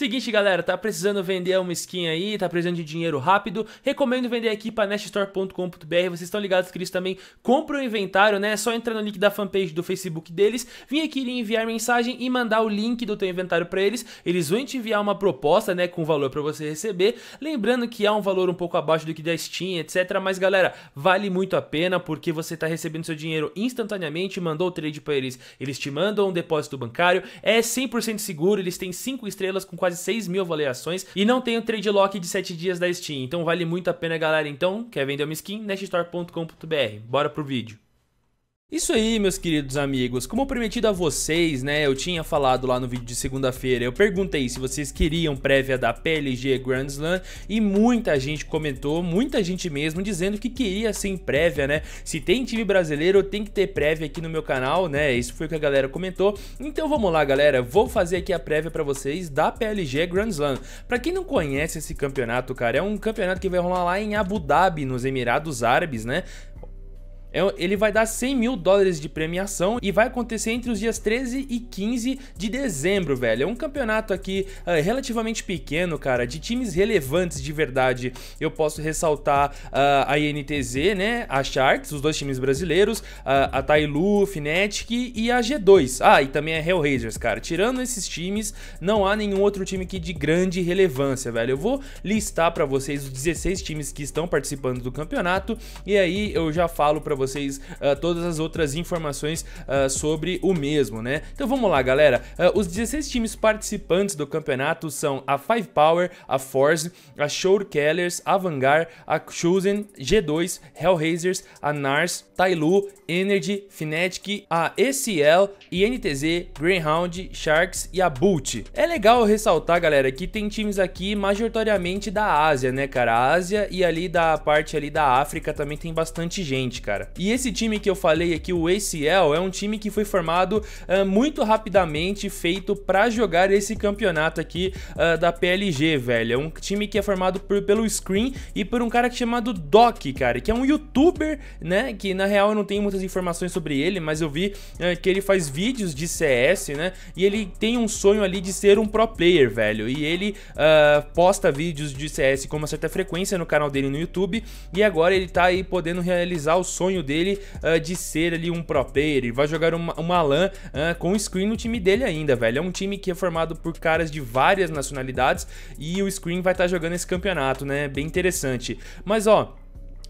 Seguinte, galera, tá precisando vender uma skin aí, tá precisando de dinheiro rápido, recomendo vender aqui para neststore.com.br, vocês estão ligados que eles também compram o inventário, né? É só entrar no link da fanpage do Facebook deles, vir aqui e enviar mensagem e mandar o link do teu inventário para eles, eles vão te enviar uma proposta, né, com valor para você receber, lembrando que há um valor um pouco abaixo do que da Steam, etc, mas galera, vale muito a pena porque você tá recebendo seu dinheiro instantaneamente, mandou o trade para eles, eles te mandam um depósito bancário, é 100% seguro, eles têm 5 estrelas com quase quase 6 mil avaliações e não tem o trade lock de 7 dias da Steam. Então vale muito a pena, galera. Então, quer vender uma skin? Neststore.com.br. Bora pro vídeo. Isso aí, meus queridos amigos. Como prometido a vocês, né, eu tinha falado lá no vídeo de segunda-feira, eu perguntei se vocês queriam prévia da PLG Grand Slam e muita gente comentou, muita gente mesmo, dizendo que queria sim prévia, né? Se tem time brasileiro, tem que ter prévia aqui no meu canal, né? Isso foi o que a galera comentou. Então vamos lá, galera. Vou fazer aqui a prévia para vocês da PLG Grand Slam. Para quem não conhece esse campeonato, cara, é um campeonato que vai rolar lá em Abu Dhabi, nos Emirados Árabes, né? É, ele vai dar 100 mil dólares de premiação e vai acontecer entre os dias 13 e 15 de dezembro, velho. É um campeonato aqui uh, relativamente pequeno, cara, de times relevantes de verdade. Eu posso ressaltar uh, a INTZ, né, a Sharks, os dois times brasileiros, uh, a Tailu, Fnatic e a G2. Ah, e também a Hellraisers, cara. Tirando esses times, não há nenhum outro time que de grande relevância, velho. Eu vou listar para vocês os 16 times que estão participando do campeonato e aí eu já falo para vocês uh, todas as outras informações uh, sobre o mesmo, né? Então vamos lá, galera. Uh, os 16 times participantes do campeonato são a Five Power, a Force, a Shore Kellers, a Vanguard, a Chosen, G2, Hellraisers, a Nars, Tailu, Energy, Fnatic, a ECL, INTZ, Greyhound, Sharks e a Bolt. É legal ressaltar, galera, que tem times aqui majoritariamente da Ásia, né, cara? A Ásia e ali da parte ali da África também tem bastante gente, cara. E esse time que eu falei aqui, o ACL, é um time que foi formado uh, muito rapidamente, feito para jogar esse campeonato aqui uh, da PLG, velho. É um time que é formado por, pelo Screen e por um cara é chamado Doc, cara, que é um youtuber, né? Que na real eu não tenho muitas informações sobre ele, mas eu vi uh, que ele faz vídeos de CS, né? E ele tem um sonho ali de ser um pro player, velho. E ele posta vídeos de CS com uma certa frequência no canal dele no YouTube. E agora ele tá aí podendo realizar o sonho sonho dele uh, de ser ali um pro player. Ele vai jogar uma, uma LAN uh, com Screen no time dele ainda, velho. É um time que é formado por caras de várias nacionalidades e o Screen vai estar tá jogando esse campeonato, né? Bem interessante. Mas ó,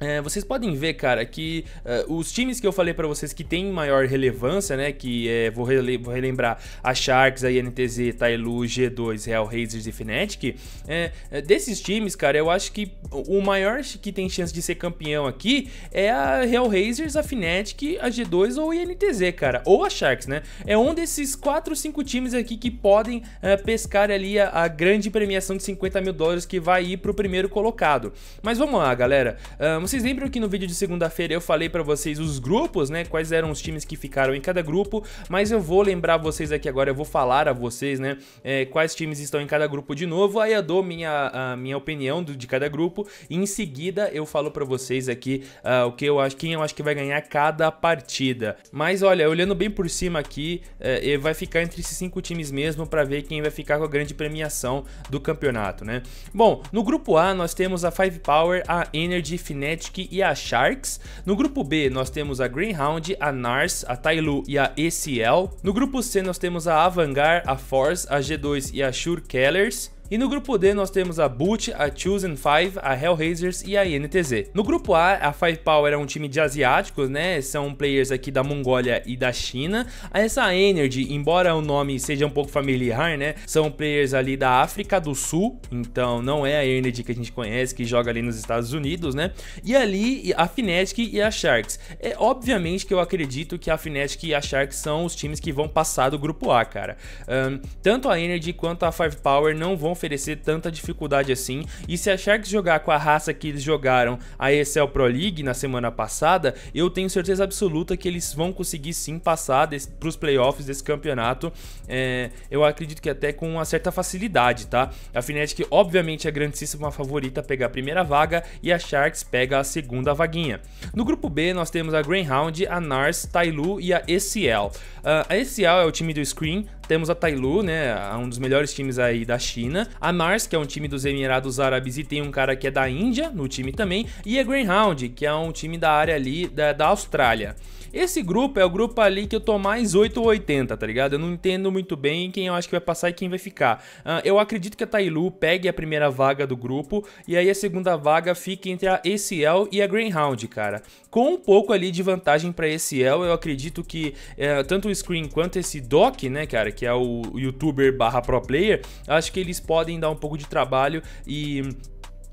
é, vocês podem ver, cara, que uh, os times que eu falei para vocês que têm maior relevância, né? Que é, vou, rele vou, relembrar a Sharks, a INTZ, Tailu, G2, Real razers e Fnatic. É, é, desses times, cara, eu acho que o maior que tem chance de ser campeão aqui é a Real razers a Fnatic, a G2 ou a INTZ, cara. Ou a Sharks, né? É um desses 4 ou 5 times aqui que podem uh, pescar ali a, a, grande premiação de 50 mil dólares que vai ir pro primeiro colocado. Mas vamos lá, galera. Uh, vocês lembram que no vídeo de segunda-feira eu falei para vocês os grupos, né? Quais eram os times que ficaram em cada grupo, mas eu vou lembrar vocês aqui agora, eu vou falar a vocês, né? É, quais times estão em cada grupo de novo, aí eu dou minha, a minha opinião do, de cada grupo e em seguida eu falo para vocês aqui uh, o que eu acho, quem eu acho que vai ganhar cada partida. Mas olha, olhando bem por cima aqui, é, vai ficar entre esses cinco times mesmo para ver quem vai ficar com a grande premiação do campeonato, né? Bom, no grupo A nós temos a Five Power, a Energy, Fnatic e a Sharks. No grupo B, nós temos a Greenhound, a Nars, a Tailu e a ECL. No grupo C, nós temos a Avangar, a Force, a G2 e a Shure Kellers. E no grupo D nós temos a Boot, a Chosen 5, a Hellraisers e a INTZ. No grupo A, a Five Power é um time de asiáticos, né? São players aqui da Mongólia e da China. Essa Energy, embora o nome seja um pouco familiar, né? São players ali da África do Sul, então não é a Energy que a gente conhece, que joga ali nos Estados Unidos, né? E ali a Fnatic e a Sharks. É obviamente que eu acredito que a Fnatic e a Sharks são os times que vão passar do grupo A, cara. Um, tanto a Energy quanto a Five Power não vão oferecer tanta dificuldade assim, e se a Sharks jogar com a raça que eles jogaram a ESL Pro League na semana passada, eu tenho certeza absoluta que eles vão conseguir sim passar para os playoffs desse campeonato, é, eu acredito que até com uma certa facilidade, tá? A Fnatic obviamente é grandíssima favorita pegar a primeira vaga e a Sharks pega a segunda vaguinha. No grupo B nós temos a Greyhound, a Nars, Tailu e a ECL. Uh, a ECL ah, é o time do Screen, temos a Tailu, né? Um dos melhores times aí da China. A Mars, que é um time dos Emirados Árabes e tem um cara que é da Índia no time também. E a Greyhound, que é um time da área ali da, da Austrália. Esse grupo é o grupo ali que eu tô mais 8 ou 80, tá ligado? Eu não entendo muito bem quem eu acho que vai passar e quem vai ficar. Uh, eu acredito que a Tailu pegue a primeira vaga do grupo e aí a segunda vaga fica entre a ACL e a Greyhound, cara. Com um pouco ali de vantagem pra ACL, eu acredito que uh, tanto o Screen quanto esse Doc, né, cara, que é o youtuber barra pro player, acho que eles podem dar um pouco de trabalho e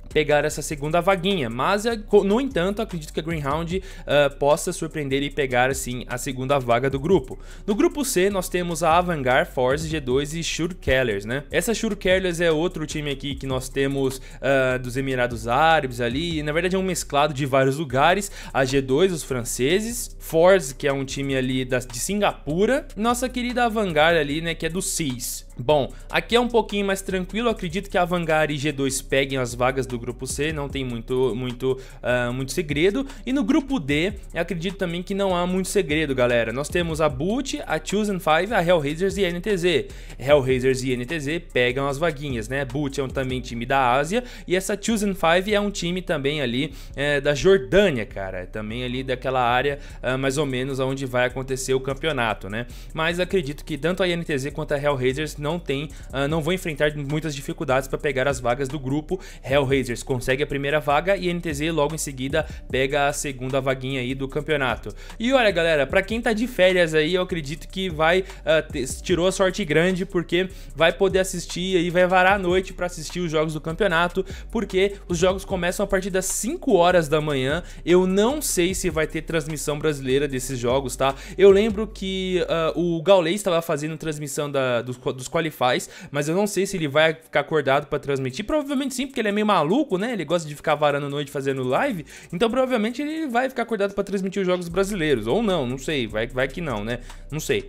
pegar essa segunda vaguinha. Mas, é, no entanto, acredito que a Greenhound uh, possa surpreender e pegar, sim, a segunda vaga do grupo. No grupo C, nós temos a Avangar, Force, G2 e Shurkellers, né? Essa Shurkellers é outro time aqui que nós temos uh, dos Emirados Árabes ali, e, na verdade é um mesclado de vários lugares. A G2, os franceses, Force, que é um time ali da, de Singapura, nossa querida Avangar ali, né, que é do CIS. Bom, aqui é um pouquinho mais tranquilo, acredito que a Vanguard e G2 peguem as vagas do grupo C, não tem muito, muito, uh, muito segredo. E no grupo D, acredito também que não há muito segredo, galera. Nós temos a Boot, a Chosen 5, a Hellraisers e a NTZ. Hellraisers e NTZ pegam as vaguinhas, né? Boot é um também time da Ásia e essa Chosen 5 é um time também ali é, da Jordânia, cara. É também ali daquela área uh, mais ou menos onde vai acontecer o campeonato, né? Mas acredito que tanto a NTZ quanto a Hellraisers não tem, uh, não vão enfrentar muitas dificuldades para pegar as vagas do grupo. Hellraisers consegue a primeira vaga e NTZ logo em seguida pega a segunda vaguinha aí do campeonato. E olha galera, para quem tá de férias aí, eu acredito que vai uh, ah, ter, tirou a sorte grande porque vai poder assistir aí, vai varar a noite para assistir os jogos do campeonato, porque os jogos começam a partir das 5 horas da manhã. Eu não sei se vai ter transmissão brasileira desses jogos, tá? Eu lembro que uh, o Gaulês estava fazendo transmissão da, dos, dos qualifies, mas eu não sei se ele vai ficar acordado para transmitir. Provavelmente sim, porque ele é meio maluco, né? Ele gosta de ficar varando noite fazendo live, então provavelmente ele vai ficar acordado para transmitir os jogos brasileiros. Ou não, não sei, vai, vai que não, né? Não sei.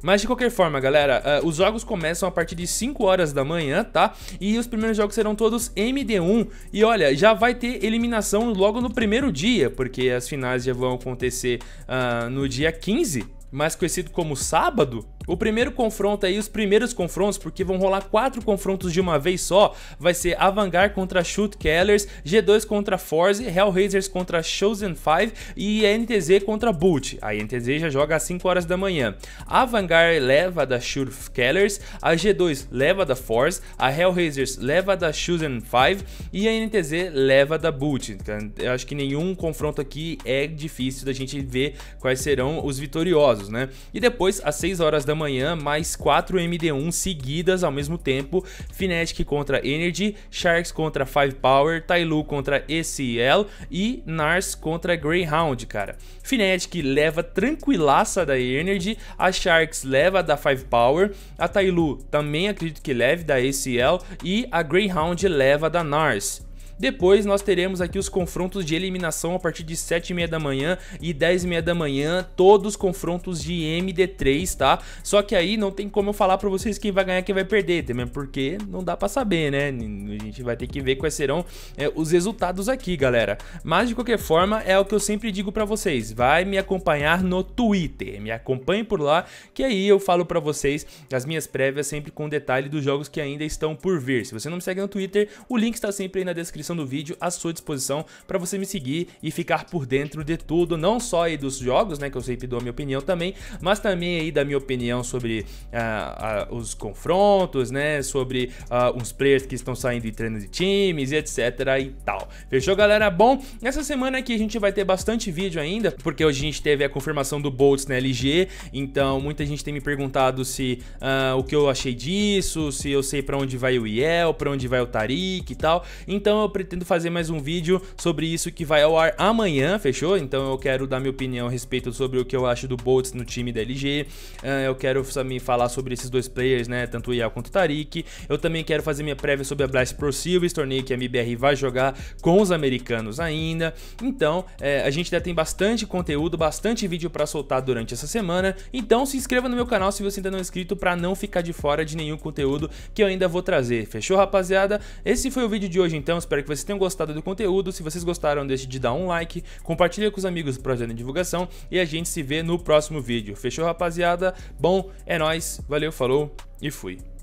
Mas de qualquer forma, galera, uh, os jogos começam a partir de 5 horas da manhã, tá? E os primeiros jogos serão todos MD1. E olha, já vai ter eliminação logo no primeiro dia, porque as finais já vão acontecer uh, no dia 15, mais conhecido como sábado, o primeiro confronto aí, os primeiros confrontos, porque vão rolar quatro confrontos de uma vez só, vai ser Avangar contra Shoot Kellers, G2 contra Force, Hellraisers contra Chosen 5 e NTZ contra Boot. A NTZ já joga às 5 horas da manhã. A Avangar leva da Shoot Kellers, a G2 leva da Force, a Hellraisers leva da Chosen 5 e a NTZ leva da Boot. Então, eu acho que nenhum confronto aqui é difícil da gente ver quais serão os vitoriosos, né? E depois, às 6 horas da amanhã, mais 4 MD1 seguidas ao mesmo tempo, Fnatic contra Energy, Sharks contra Five Power, Tailu contra ECL e Nars contra Greyhound, cara. Fnatic leva tranquilaça da Energy, a Sharks leva da Five Power, a Tailu também acredito que leve da ECL e a Greyhound leva da Nars. Depois nós teremos aqui os confrontos de eliminação a partir de 7h30 da manhã e 10h30 da manhã, todos confrontos de MD3, tá? Só que aí não tem como eu falar pra vocês quem vai ganhar quem vai perder, também porque não dá pra saber, né? A gente vai ter que ver quais serão é, os resultados aqui, galera. Mas de qualquer forma, é o que eu sempre digo pra vocês, vai me acompanhar no Twitter, me acompanhe por lá, que aí eu falo pra vocês as minhas prévias sempre com detalhe dos jogos que ainda estão por vir. Se você não me segue no Twitter, o link está sempre aí na descrição descrição do vídeo à sua disposição para você me seguir e ficar por dentro de tudo, não só aí dos jogos, né, que eu sempre dou a minha opinião também, mas também aí da minha opinião sobre uh, uh, os confrontos, né, sobre uh, uns players que estão saindo e treinos de times e etc e tal. Fechou, galera? Bom, nessa semana aqui a gente vai ter bastante vídeo ainda, porque hoje a gente teve a confirmação do Bolts na LG, então muita gente tem me perguntado se o que eu achei disso, se eu sei para onde vai o Yel, para onde vai o Tarik e tal, então eu pretendo fazer mais um vídeo sobre isso que vai ao ar amanhã, fechou? Então eu quero dar minha opinião a respeito sobre o que eu acho do Boltz no time da LG. Ah, eu quero também falar sobre esses dois players, né? Tanto o Ial quanto o Tariq. Eu também quero fazer minha prévia sobre a Blast Pro Silvers, torneio que a MBR vai jogar com os americanos ainda. Então, é, a gente ainda tem bastante conteúdo, bastante vídeo para soltar durante essa semana. Então, se inscreva no meu canal se você ainda não é inscrito para não ficar de fora de nenhum conteúdo que eu ainda vou trazer. Fechou, rapaziada? Esse foi o vídeo de hoje, então. Espero que que vocês tenham gostado do conteúdo. Se vocês gostaram, deixe de dar um like, compartilha com os amigos para ajudar na divulgação e a gente se vê no próximo vídeo. Fechou, rapaziada? Bom, é nóis, valeu, falou e fui.